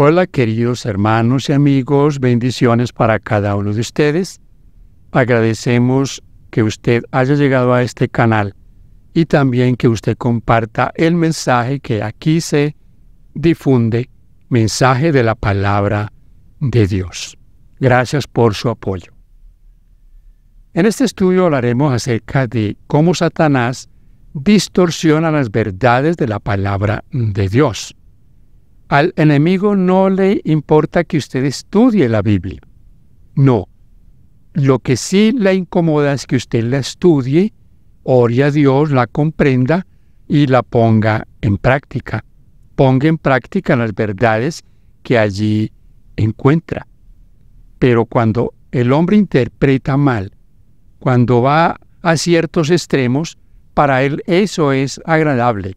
Hola queridos hermanos y amigos, bendiciones para cada uno de ustedes. Agradecemos que usted haya llegado a este canal y también que usted comparta el mensaje que aquí se difunde, mensaje de la palabra de Dios. Gracias por su apoyo. En este estudio hablaremos acerca de cómo Satanás distorsiona las verdades de la palabra de Dios. Al enemigo no le importa que usted estudie la Biblia. No. Lo que sí le incomoda es que usted la estudie, ore a Dios, la comprenda y la ponga en práctica. Ponga en práctica las verdades que allí encuentra. Pero cuando el hombre interpreta mal, cuando va a ciertos extremos, para él eso es agradable,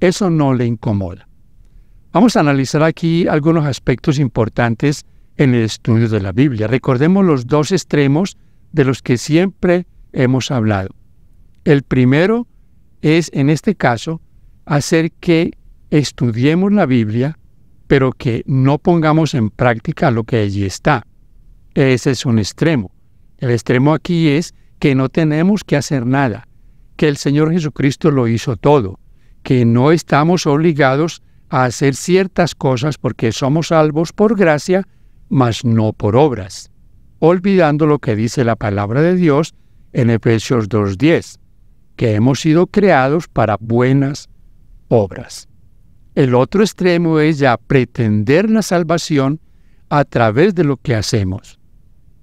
eso no le incomoda. Vamos a analizar aquí algunos aspectos importantes en el estudio de la Biblia. Recordemos los dos extremos de los que siempre hemos hablado. El primero es, en este caso, hacer que estudiemos la Biblia, pero que no pongamos en práctica lo que allí está. Ese es un extremo. El extremo aquí es que no tenemos que hacer nada, que el Señor Jesucristo lo hizo todo, que no estamos obligados a a hacer ciertas cosas porque somos salvos por gracia, mas no por obras, olvidando lo que dice la palabra de Dios en Efesios 2.10, que hemos sido creados para buenas obras. El otro extremo es ya pretender la salvación a través de lo que hacemos.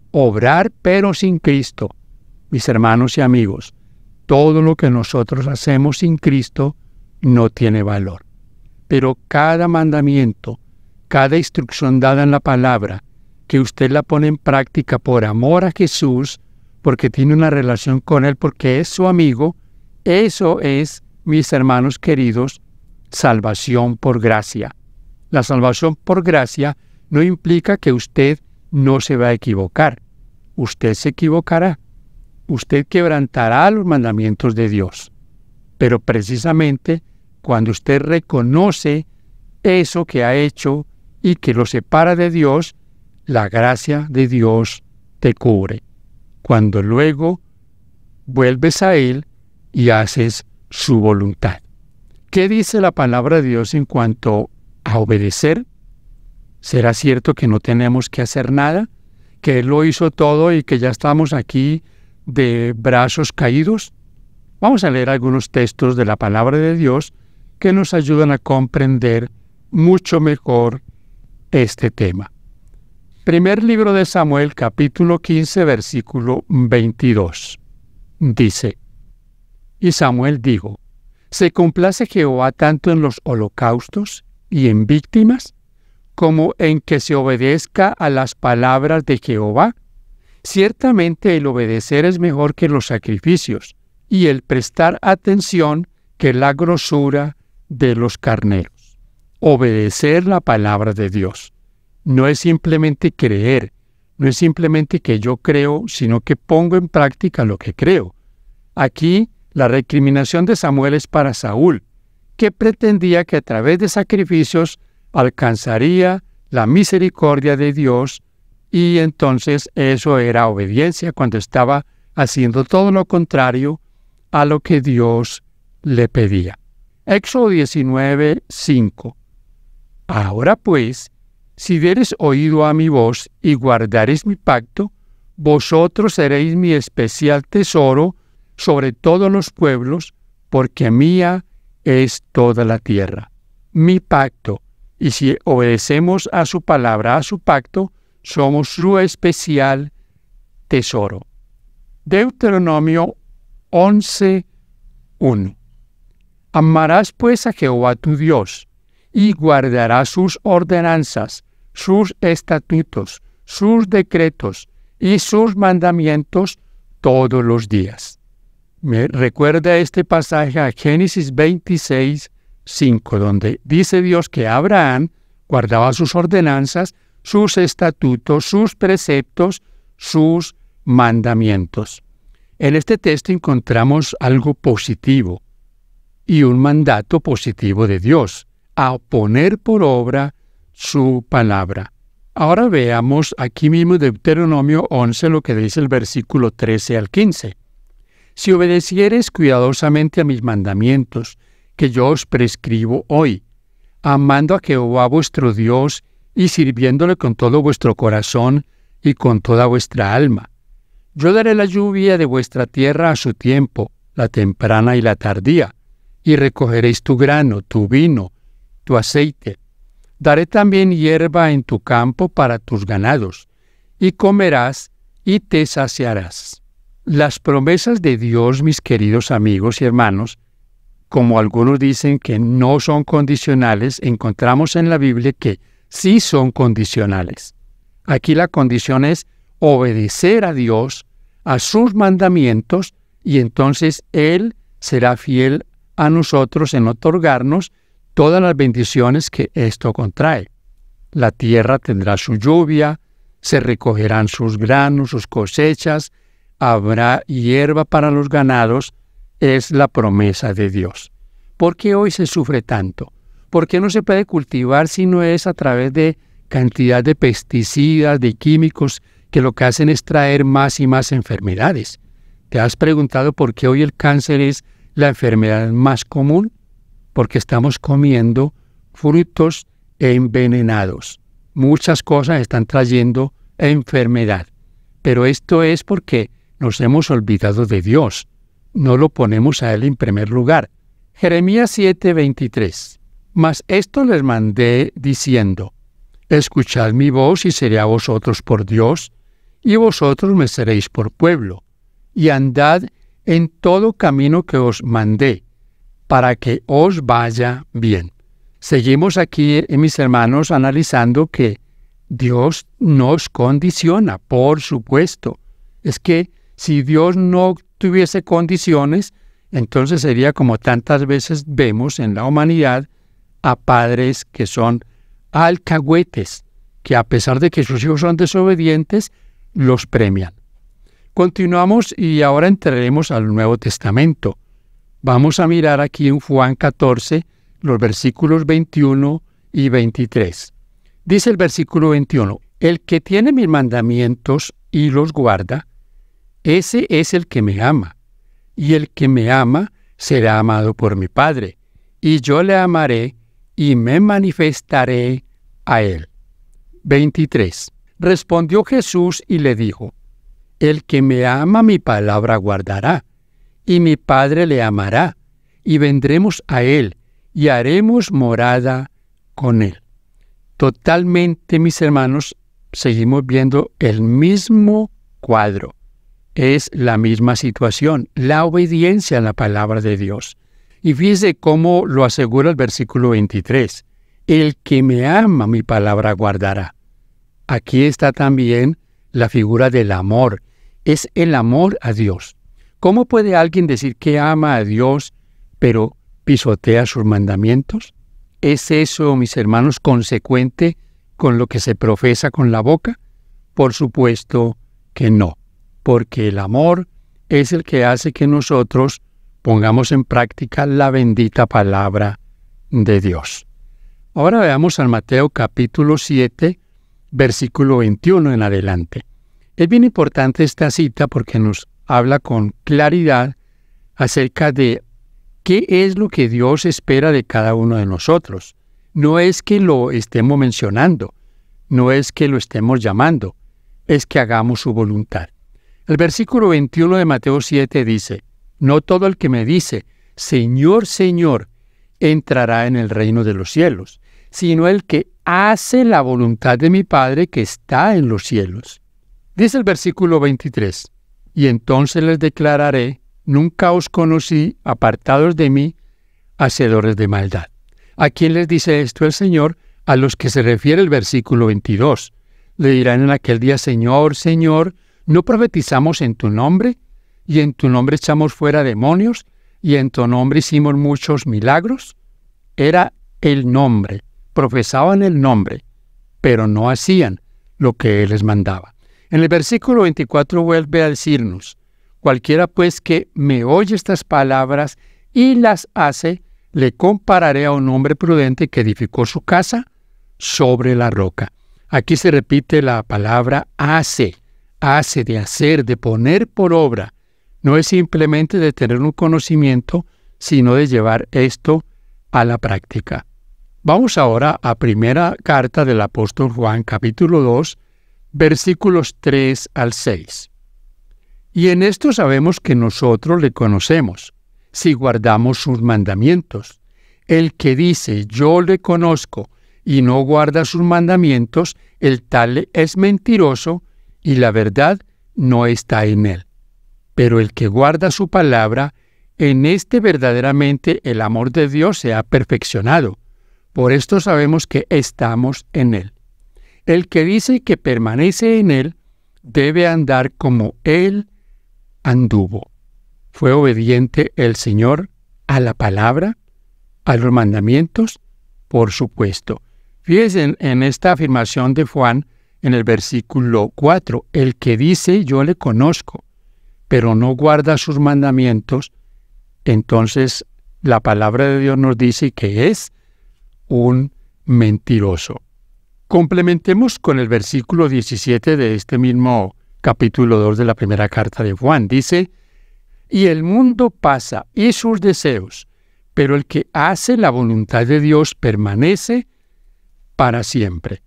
Obrar pero sin Cristo. Mis hermanos y amigos, todo lo que nosotros hacemos sin Cristo no tiene valor. Pero cada mandamiento, cada instrucción dada en la palabra, que usted la pone en práctica por amor a Jesús, porque tiene una relación con Él, porque es su amigo, eso es, mis hermanos queridos, salvación por gracia. La salvación por gracia no implica que usted no se va a equivocar. Usted se equivocará. Usted quebrantará los mandamientos de Dios. Pero precisamente cuando usted reconoce eso que ha hecho y que lo separa de Dios, la gracia de Dios te cubre. Cuando luego vuelves a Él y haces su voluntad. ¿Qué dice la palabra de Dios en cuanto a obedecer? ¿Será cierto que no tenemos que hacer nada? ¿Que Él lo hizo todo y que ya estamos aquí de brazos caídos? Vamos a leer algunos textos de la palabra de Dios que nos ayudan a comprender mucho mejor este tema. Primer libro de Samuel capítulo 15 versículo 22. Dice, Y Samuel dijo, ¿se complace Jehová tanto en los holocaustos y en víctimas como en que se obedezca a las palabras de Jehová? Ciertamente el obedecer es mejor que los sacrificios, y el prestar atención que la grosura de los carneros. Obedecer la palabra de Dios. No es simplemente creer, no es simplemente que yo creo, sino que pongo en práctica lo que creo. Aquí la recriminación de Samuel es para Saúl, que pretendía que a través de sacrificios alcanzaría la misericordia de Dios y entonces eso era obediencia cuando estaba haciendo todo lo contrario a lo que Dios le pedía. Éxodo 19, 5. Ahora pues, si dieres oído a mi voz y guardaréis mi pacto, vosotros seréis mi especial tesoro sobre todos los pueblos, porque mía es toda la tierra. Mi pacto, y si obedecemos a su palabra, a su pacto, somos su especial tesoro. Deuteronomio 11, 1. Amarás pues a Jehová tu Dios, y guardarás sus ordenanzas, sus estatutos, sus decretos y sus mandamientos todos los días. Me recuerda este pasaje a Génesis 26, 5, donde dice Dios que Abraham guardaba sus ordenanzas, sus estatutos, sus preceptos, sus mandamientos. En este texto encontramos algo positivo y un mandato positivo de Dios, a poner por obra su palabra. Ahora veamos aquí mismo Deuteronomio 11 lo que dice el versículo 13 al 15. Si obedecieres cuidadosamente a mis mandamientos, que yo os prescribo hoy, amando a Jehová vuestro Dios y sirviéndole con todo vuestro corazón y con toda vuestra alma. Yo daré la lluvia de vuestra tierra a su tiempo, la temprana y la tardía, y recogeréis tu grano, tu vino, tu aceite. Daré también hierba en tu campo para tus ganados, y comerás y te saciarás. Las promesas de Dios, mis queridos amigos y hermanos, como algunos dicen que no son condicionales, encontramos en la Biblia que sí son condicionales. Aquí la condición es obedecer a Dios, a sus mandamientos, y entonces Él será fiel a nosotros en otorgarnos todas las bendiciones que esto contrae. La tierra tendrá su lluvia, se recogerán sus granos, sus cosechas, habrá hierba para los ganados, es la promesa de Dios. ¿Por qué hoy se sufre tanto? ¿Por qué no se puede cultivar si no es a través de cantidad de pesticidas, de químicos, que lo que hacen es traer más y más enfermedades? ¿Te has preguntado por qué hoy el cáncer es la enfermedad más común porque estamos comiendo frutos envenenados. Muchas cosas están trayendo enfermedad, pero esto es porque nos hemos olvidado de Dios. No lo ponemos a Él en primer lugar. Jeremías 7:23. Mas esto les mandé diciendo, Escuchad mi voz y seré a vosotros por Dios, y vosotros me seréis por pueblo, y andad en todo camino que os mandé, para que os vaya bien. Seguimos aquí, eh, mis hermanos, analizando que Dios nos condiciona, por supuesto. Es que si Dios no tuviese condiciones, entonces sería como tantas veces vemos en la humanidad a padres que son alcahuetes, que a pesar de que sus hijos son desobedientes, los premian. Continuamos y ahora entraremos al Nuevo Testamento. Vamos a mirar aquí en Juan 14 los versículos 21 y 23. Dice el versículo 21, El que tiene mis mandamientos y los guarda, ese es el que me ama, y el que me ama será amado por mi Padre, y yo le amaré y me manifestaré a él. 23. Respondió Jesús y le dijo, el que me ama mi palabra guardará, y mi Padre le amará, y vendremos a él, y haremos morada con él. Totalmente, mis hermanos, seguimos viendo el mismo cuadro. Es la misma situación, la obediencia a la palabra de Dios. Y fíjese cómo lo asegura el versículo 23. El que me ama mi palabra guardará. Aquí está también la figura del amor, es el amor a Dios. ¿Cómo puede alguien decir que ama a Dios pero pisotea sus mandamientos? ¿Es eso, mis hermanos, consecuente con lo que se profesa con la boca? Por supuesto que no, porque el amor es el que hace que nosotros pongamos en práctica la bendita palabra de Dios. Ahora veamos al Mateo capítulo 7, versículo 21 en adelante. Es bien importante esta cita porque nos habla con claridad acerca de qué es lo que Dios espera de cada uno de nosotros. No es que lo estemos mencionando, no es que lo estemos llamando, es que hagamos su voluntad. El versículo 21 de Mateo 7 dice, No todo el que me dice, Señor, Señor, entrará en el reino de los cielos, sino el que hace la voluntad de mi Padre que está en los cielos. Dice el versículo 23, y entonces les declararé, nunca os conocí, apartados de mí, hacedores de maldad. ¿A quién les dice esto el Señor? A los que se refiere el versículo 22. Le dirán en aquel día, Señor, Señor, ¿no profetizamos en tu nombre? ¿Y en tu nombre echamos fuera demonios? ¿Y en tu nombre hicimos muchos milagros? Era el nombre, profesaban el nombre, pero no hacían lo que Él les mandaba. En el versículo 24 vuelve a decirnos, cualquiera pues que me oye estas palabras y las hace, le compararé a un hombre prudente que edificó su casa sobre la roca. Aquí se repite la palabra hace, hace de hacer, de poner por obra. No es simplemente de tener un conocimiento, sino de llevar esto a la práctica. Vamos ahora a primera carta del apóstol Juan capítulo 2, versículos 3 al 6. Y en esto sabemos que nosotros le conocemos, si guardamos sus mandamientos. El que dice yo le conozco y no guarda sus mandamientos, el tal es mentiroso y la verdad no está en él. Pero el que guarda su palabra, en este verdaderamente el amor de Dios se ha perfeccionado. Por esto sabemos que estamos en él. El que dice que permanece en Él debe andar como Él anduvo. ¿Fue obediente el Señor a la palabra, a los mandamientos? Por supuesto. Fíjense en, esta afirmación de Juan en el versículo 4. El que dice yo le conozco, pero no guarda sus mandamientos, entonces la palabra de Dios nos dice que es un mentiroso. Complementemos con el versículo 17 de este mismo capítulo 2 de la primera carta de Juan. Dice, y el mundo pasa y sus deseos, pero el que hace la voluntad de Dios permanece para siempre.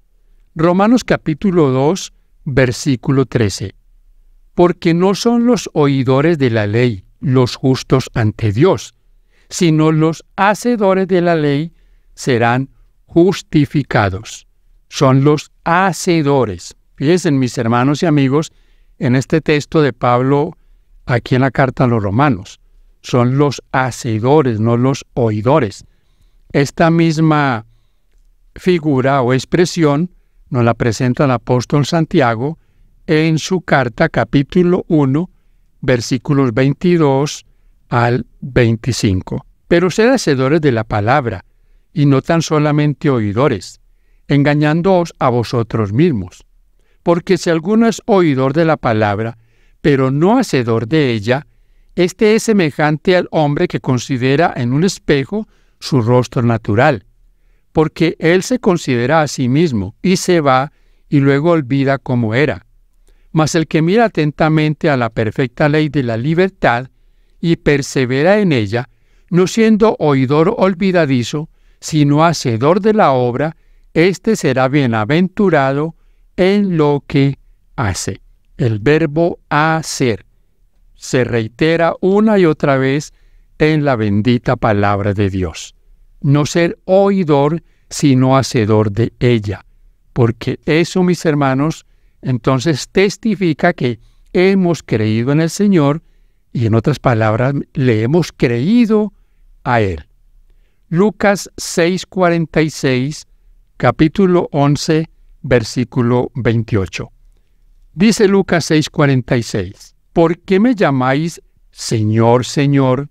Romanos capítulo 2, versículo 13. Porque no son los oidores de la ley los justos ante Dios, sino los hacedores de la ley serán justificados son los hacedores. Fíjense, mis hermanos y amigos, en este texto de Pablo, aquí en la carta a los romanos, son los hacedores, no los oidores. Esta misma figura o expresión nos la presenta el apóstol Santiago en su carta capítulo 1, versículos 22 al 25. Pero ser hacedores de la palabra y no tan solamente oidores, engañándoos a vosotros mismos. Porque si alguno es oidor de la palabra, pero no hacedor de ella, este es semejante al hombre que considera en un espejo su rostro natural, porque él se considera a sí mismo y se va y luego olvida cómo era. Mas el que mira atentamente a la perfecta ley de la libertad y persevera en ella, no siendo oidor olvidadizo, sino hacedor de la obra, este será bienaventurado en lo que hace. El verbo hacer se reitera una y otra vez en la bendita palabra de Dios. No ser oidor, sino hacedor de ella. Porque eso, mis hermanos, entonces testifica que hemos creído en el Señor y en otras palabras, le hemos creído a Él. Lucas 6:46 capítulo 11, versículo 28. Dice Lucas 46. ¿por qué me llamáis Señor, Señor,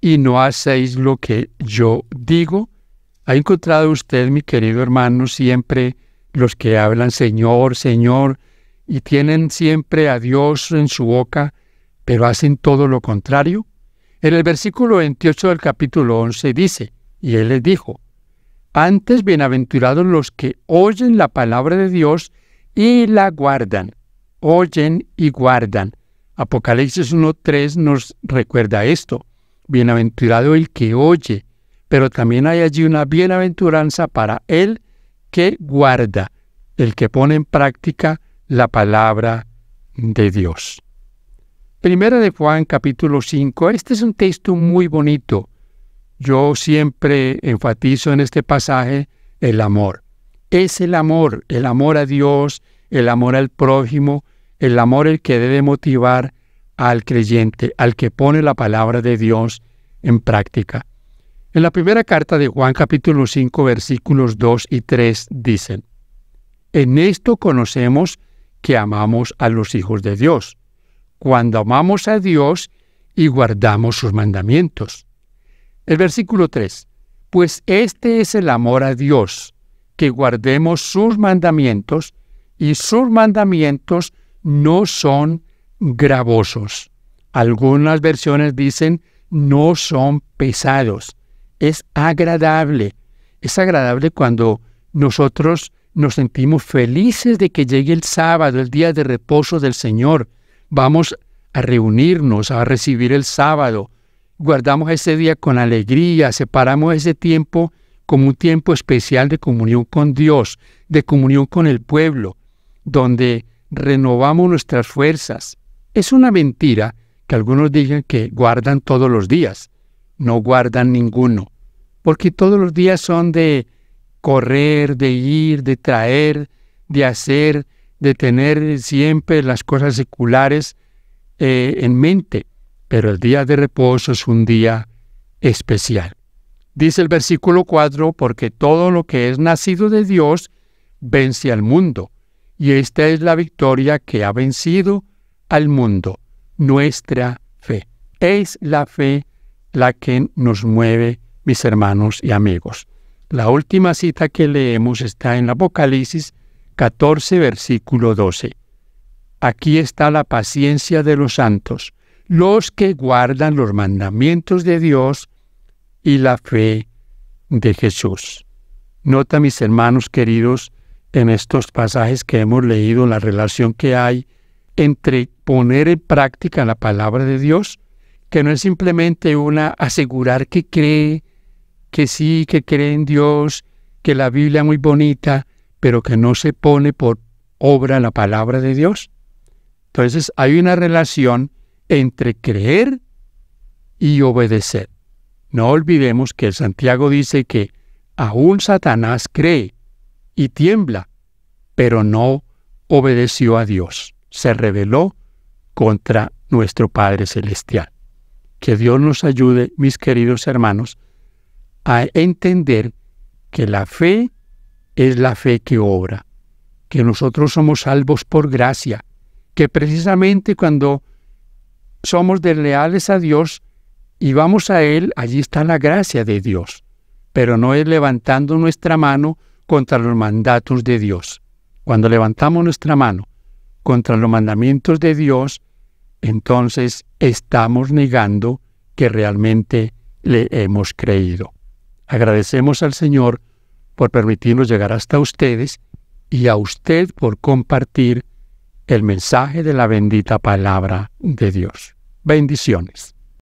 y no hacéis lo que yo digo? ¿Ha encontrado usted, mi querido hermano, siempre los que hablan Señor, Señor, y tienen siempre a Dios en su boca, pero hacen todo lo contrario? En el versículo 28 del capítulo 11 dice, y él les dijo, antes bienaventurados los que oyen la palabra de Dios y la guardan. Oyen y guardan. Apocalipsis 1.3 nos recuerda esto. Bienaventurado el que oye, pero también hay allí una bienaventuranza para el que guarda, el que pone en práctica la palabra de Dios. Primera de Juan capítulo 5. Este es un texto muy bonito yo siempre enfatizo en este pasaje el amor. Es el amor, el amor a Dios, el amor al prójimo, el amor el que debe motivar al creyente, al que pone la palabra de Dios en práctica. En la primera carta de Juan capítulo 5 versículos 2 y 3 dicen, En esto conocemos que amamos a los hijos de Dios, cuando amamos a Dios y guardamos sus mandamientos. El versículo 3. Pues este es el amor a Dios, que guardemos sus mandamientos, y sus mandamientos no son gravosos. Algunas versiones dicen no son pesados. Es agradable. Es agradable cuando nosotros nos sentimos felices de que llegue el sábado, el día de reposo del Señor. Vamos a reunirnos, a recibir el sábado, guardamos ese día con alegría, separamos ese tiempo como un tiempo especial de comunión con Dios, de comunión con el pueblo, donde renovamos nuestras fuerzas. Es una mentira que algunos digan que guardan todos los días. No guardan ninguno, porque todos los días son de correr, de ir, de traer, de hacer, de tener siempre las cosas seculares eh, en mente pero el día de reposo es un día especial. Dice el versículo 4, porque todo lo que es nacido de Dios vence al mundo, y esta es la victoria que ha vencido al mundo, nuestra fe. Es la fe la que nos mueve, mis hermanos y amigos. La última cita que leemos está en Apocalipsis 14, versículo 12. Aquí está la paciencia de los santos, los que guardan los mandamientos de Dios y la fe de Jesús. Nota, mis hermanos queridos, en estos pasajes que hemos leído la relación que hay entre poner en práctica la palabra de Dios, que no es simplemente una asegurar que cree, que sí, que cree en Dios, que la Biblia es muy bonita, pero que no se pone por obra la palabra de Dios. Entonces hay una relación entre creer y obedecer. No olvidemos que Santiago dice que aún Satanás cree y tiembla, pero no obedeció a Dios, se rebeló contra nuestro Padre Celestial. Que Dios nos ayude, mis queridos hermanos, a entender que la fe es la fe que obra, que nosotros somos salvos por gracia, que precisamente cuando somos desleales a Dios y vamos a Él, allí está la gracia de Dios, pero no es levantando nuestra mano contra los mandatos de Dios. Cuando levantamos nuestra mano contra los mandamientos de Dios, entonces estamos negando que realmente le hemos creído. Agradecemos al Señor por permitirnos llegar hasta ustedes y a usted por compartir el mensaje de la bendita palabra de Dios. Bendiciones.